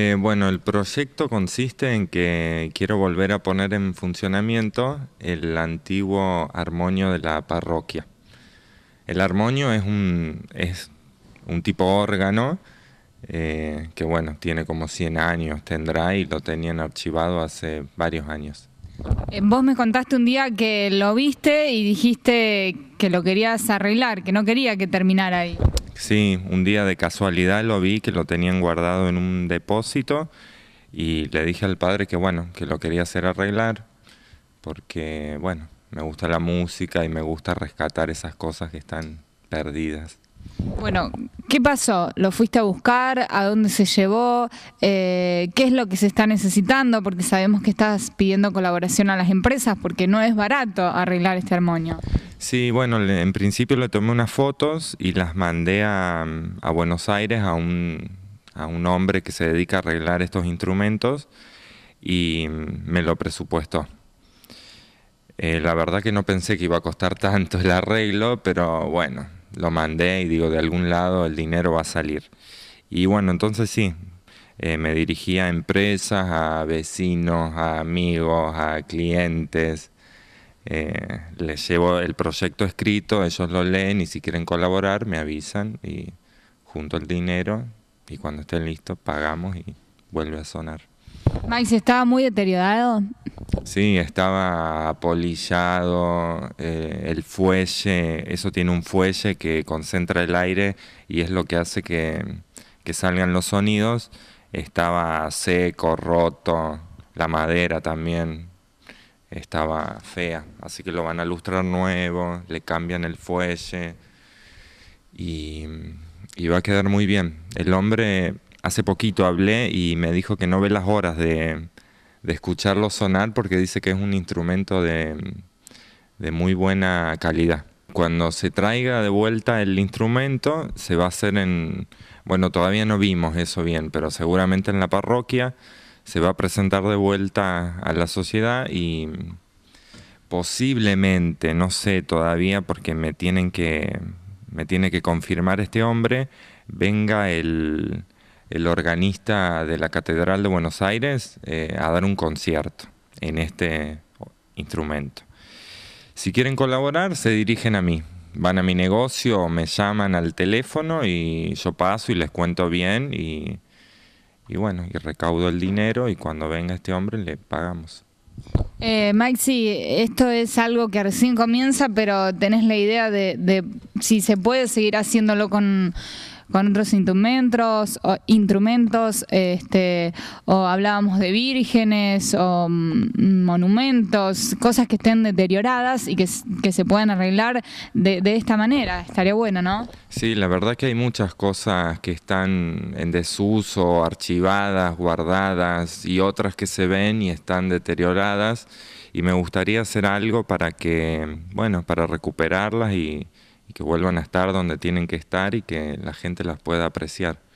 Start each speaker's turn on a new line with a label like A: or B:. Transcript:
A: Eh, bueno, el proyecto consiste en que quiero volver a poner en funcionamiento el antiguo armonio de la parroquia. El armonio es un, es un tipo órgano eh, que, bueno, tiene como 100 años, tendrá y lo tenían archivado hace varios años.
B: Eh, vos me contaste un día que lo viste y dijiste que lo querías arreglar, que no quería que terminara ahí.
A: Sí, un día de casualidad lo vi que lo tenían guardado en un depósito y le dije al padre que bueno, que lo quería hacer arreglar porque bueno, me gusta la música y me gusta rescatar esas cosas que están perdidas.
B: Bueno, ¿qué pasó? ¿Lo fuiste a buscar? ¿A dónde se llevó? Eh, ¿Qué es lo que se está necesitando? Porque sabemos que estás pidiendo colaboración a las empresas porque no es barato arreglar este armonio.
A: Sí, bueno, en principio le tomé unas fotos y las mandé a, Buenos Aires a un, hombre que se dedica a arreglar estos instrumentos y me lo presupuestó. Eh, la verdad que no pensé que iba a costar tanto el arreglo, pero bueno, lo mandé y digo, de algún lado el dinero va a salir. Y bueno, entonces sí, eh, me dirigí a empresas, a vecinos, a amigos, a clientes, eh, les llevo el proyecto escrito, ellos lo leen y si quieren colaborar me avisan y junto el dinero y cuando estén listo pagamos y vuelve a sonar.
B: Max, ¿estaba muy deteriorado?
A: Sí, estaba apolillado, eh, el fuelle, eso tiene un fuelle que concentra el aire y es lo que hace que salgan los sonidos. Estaba seco, roto, la madera también, estaba fea, así que lo van a lustrar nuevo, le cambian el fuelle y, va a quedar muy bien. El hombre, hace poquito hablé y me dijo que no ve las horas de, de escucharlo sonar porque dice que es un instrumento de, de muy buena calidad. Cuando se traiga de vuelta el instrumento, se va a hacer en... Bueno, todavía no vimos eso bien, pero seguramente en la parroquia se va a presentar de vuelta a la sociedad y posiblemente, no sé todavía porque me tienen que me tiene que confirmar este hombre, venga el, el organista de la Catedral de Buenos Aires eh, a dar un concierto en este instrumento. Si quieren colaborar, se dirigen a mí. Van a mi negocio, me llaman al teléfono y yo paso y les cuento bien y y bueno, y recaudo el dinero y cuando venga este hombre le pagamos.
B: Eh, Maxi, esto es algo que recién comienza, pero tenés la idea de si se puede seguir haciéndolo con con otros instrumentos, o, instrumentos este, o hablábamos de vírgenes o mm, monumentos, cosas que estén deterioradas y que, se puedan arreglar de, de, esta manera. Estaría bueno, ¿no?
A: Sí, la verdad que hay muchas cosas que están en desuso, archivadas, guardadas y otras que se ven y están deterioradas y me gustaría hacer algo para que, bueno, para recuperarlas y y que vuelvan a estar donde tienen que estar y que la gente las pueda apreciar.